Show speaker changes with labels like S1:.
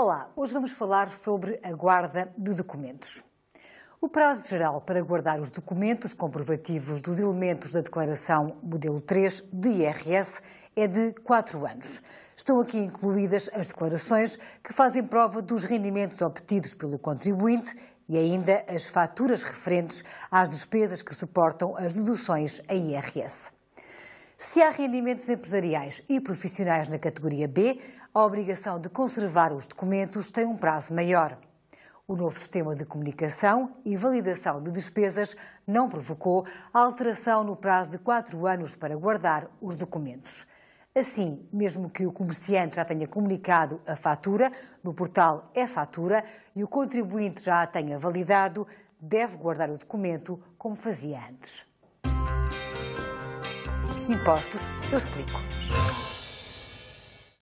S1: Olá, hoje vamos falar sobre a guarda de documentos. O prazo geral para guardar os documentos comprovativos dos elementos da Declaração Modelo 3 de IRS é de 4 anos. Estão aqui incluídas as declarações que fazem prova dos rendimentos obtidos pelo contribuinte e ainda as faturas referentes às despesas que suportam as deduções em IRS. Se há rendimentos empresariais e profissionais na categoria B, a obrigação de conservar os documentos tem um prazo maior. O novo sistema de comunicação e validação de despesas não provocou alteração no prazo de quatro anos para guardar os documentos. Assim, mesmo que o comerciante já tenha comunicado a fatura no portal E-Fatura é e o contribuinte já a tenha validado, deve guardar o documento como fazia antes. Impostos, eu explico.